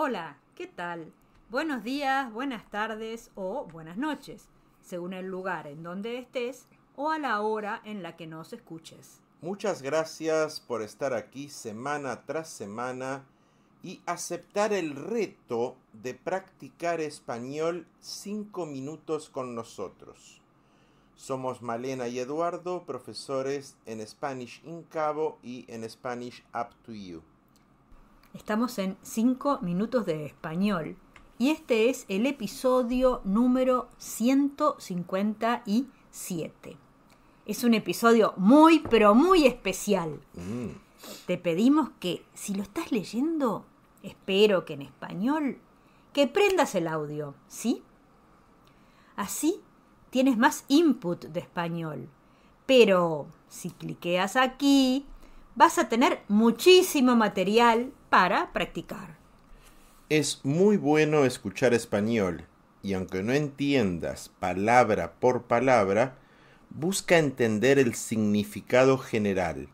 Hola, ¿qué tal? Buenos días, buenas tardes o buenas noches, según el lugar en donde estés o a la hora en la que nos escuches. Muchas gracias por estar aquí semana tras semana y aceptar el reto de practicar español cinco minutos con nosotros. Somos Malena y Eduardo, profesores en Spanish in Cabo y en Spanish Up to You. Estamos en 5 minutos de español y este es el episodio número 157. Es un episodio muy, pero muy especial. Mm. Te pedimos que, si lo estás leyendo, espero que en español, que prendas el audio, ¿sí? Así tienes más input de español. Pero si cliqueas aquí, vas a tener muchísimo material para practicar. Es muy bueno escuchar español y aunque no entiendas palabra por palabra, busca entender el significado general.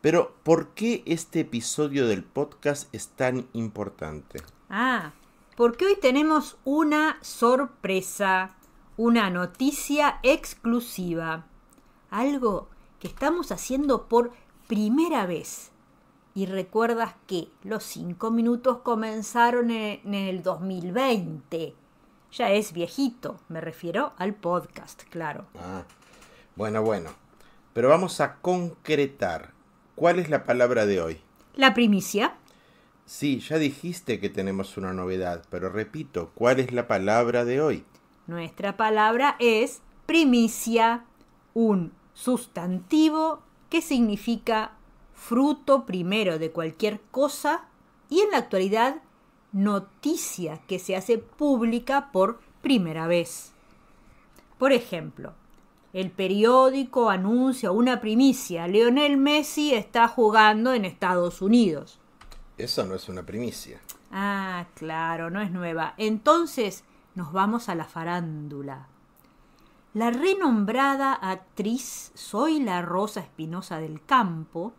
Pero, ¿por qué este episodio del podcast es tan importante? Ah, porque hoy tenemos una sorpresa, una noticia exclusiva, algo que estamos haciendo por primera vez y recuerdas que los cinco minutos comenzaron en, el 2020. Ya es viejito, me refiero al podcast, claro. Ah, bueno, bueno. Pero vamos a concretar. ¿Cuál es la palabra de hoy? La primicia. Sí, ya dijiste que tenemos una novedad, pero repito, ¿cuál es la palabra de hoy? Nuestra palabra es primicia, un sustantivo que significa fruto primero de cualquier cosa y en la actualidad noticia que se hace pública por primera vez. Por ejemplo, el periódico anuncia una primicia, Leonel Messi está jugando en Estados Unidos. Esa no es una primicia. Ah, claro, no es nueva. Entonces nos vamos a la farándula. La renombrada actriz Soy la Rosa Espinosa del Campo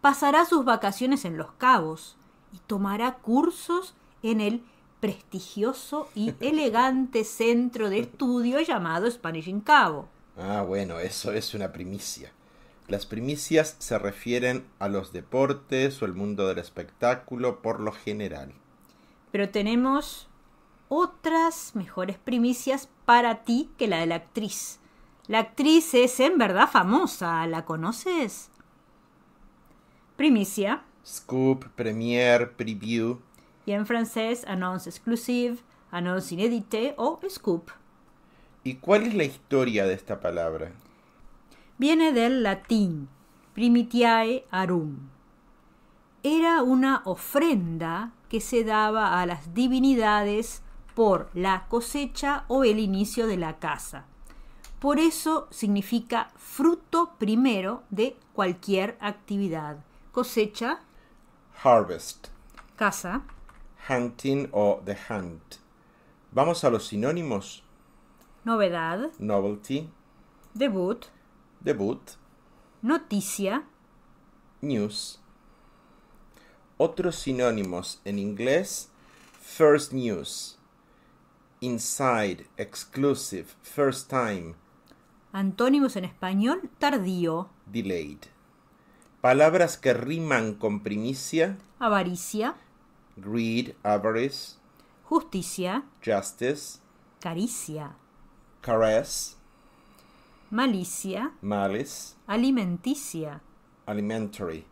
pasará sus vacaciones en Los Cabos y tomará cursos en el prestigioso y elegante centro de estudio llamado Spanish in Cabo. Ah, bueno, eso es una primicia. Las primicias se refieren a los deportes o el mundo del espectáculo por lo general. Pero tenemos otras mejores primicias para ti que la de la actriz. La actriz es en verdad famosa, ¿la conoces? primicia. Scoop, premier, preview. Y en francés, annonce exclusive, annonce inédite o scoop. ¿Y cuál es la historia de esta palabra? Viene del latín primitiae arum. Era una ofrenda que se daba a las divinidades por la cosecha o el inicio de la casa. Por eso significa fruto primero de cualquier actividad cosecha, harvest, casa, hunting o the hunt. Vamos a los sinónimos. Novedad, novelty, debut, debut, noticia, news. Otros sinónimos en inglés, first news, inside, exclusive, first time. Antónimos en español, tardío. Delayed. Palabras que riman con primicia. Avaricia. Greed, avarice. Justicia. Justice. Caricia. Caress. Malicia. Malice. Alimenticia. Alimentary.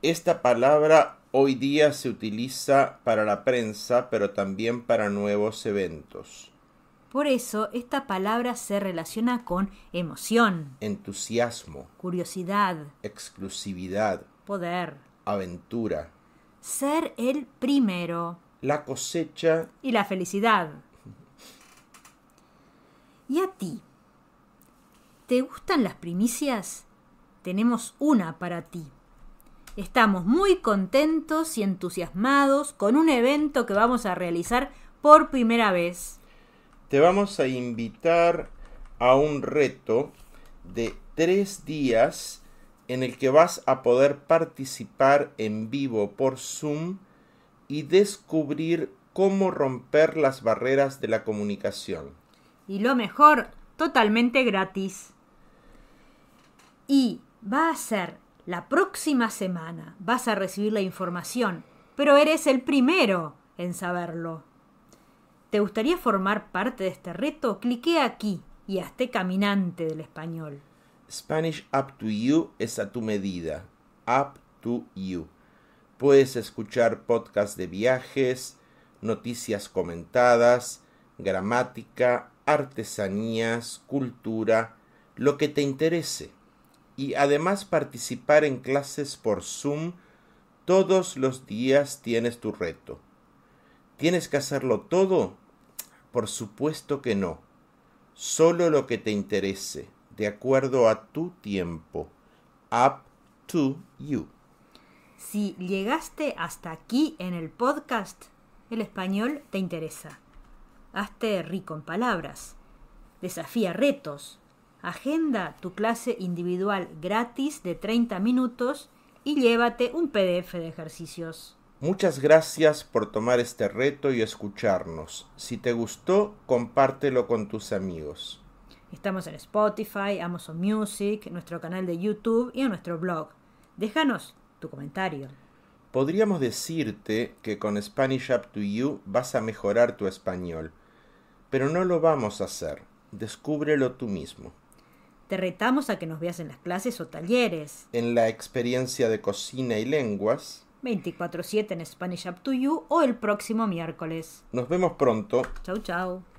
Esta palabra hoy día se utiliza para la prensa, pero también para nuevos eventos. Por eso esta palabra se relaciona con emoción, entusiasmo, curiosidad, exclusividad, poder, aventura, ser el primero, la cosecha y la felicidad. ¿Y a ti? ¿Te gustan las primicias? Tenemos una para ti. Estamos muy contentos y entusiasmados con un evento que vamos a realizar por primera vez te vamos a invitar a un reto de tres días en el que vas a poder participar en vivo por Zoom y descubrir cómo romper las barreras de la comunicación. Y lo mejor, totalmente gratis. Y va a ser la próxima semana, vas a recibir la información, pero eres el primero en saberlo. ¿Te gustaría formar parte de este reto? Clique aquí y hazte caminante del español. Spanish Up to You es a tu medida. Up to You. Puedes escuchar podcasts de viajes, noticias comentadas, gramática, artesanías, cultura, lo que te interese. Y además participar en clases por Zoom todos los días tienes tu reto. ¿Tienes que hacerlo todo? Por supuesto que no. Solo lo que te interese, de acuerdo a tu tiempo. Up to you. Si llegaste hasta aquí en el podcast, el español te interesa. Hazte rico en palabras. Desafía retos. Agenda tu clase individual gratis de 30 minutos y llévate un PDF de ejercicios. Muchas gracias por tomar este reto y escucharnos. Si te gustó, compártelo con tus amigos. Estamos en Spotify, Amazon Music, nuestro canal de YouTube y en nuestro blog. Déjanos tu comentario. Podríamos decirte que con Spanish Up to You vas a mejorar tu español, pero no lo vamos a hacer. Descúbrelo tú mismo. Te retamos a que nos veas en las clases o talleres. En la experiencia de cocina y lenguas. 24-7 en Spanish Up to You o el próximo miércoles. Nos vemos pronto. Chau, chau.